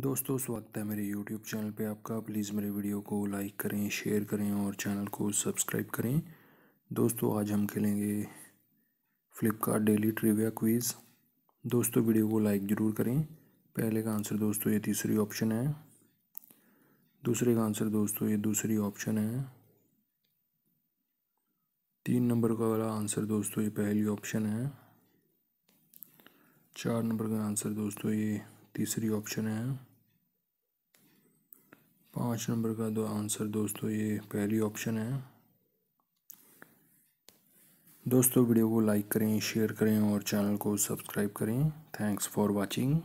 दोस्तों स्वागत है मेरे YouTube चैनल पे आपका प्लीज़ मेरे वीडियो को लाइक करें शेयर करें और चैनल को सब्सक्राइब करें दोस्तों आज हम खेलेंगे फ्लिपकार्ट डेली ट्रिविया क्वीज़ दोस्तों वीडियो को लाइक ज़रूर करें पहले का आंसर दोस्तों ये तीसरी ऑप्शन है दूसरे का आंसर दोस्तों ये दूसरी ऑप्शन है तीन नंबर का वाला आंसर दोस्तों ये पहली ऑप्शन है चार नंबर का आंसर दोस्तों ये तीसरी ऑप्शन है पाँच नंबर का दो आंसर दोस्तों ये पहली ऑप्शन है दोस्तों वीडियो को लाइक करें शेयर करें और चैनल को सब्सक्राइब करें थैंक्स फॉर वाचिंग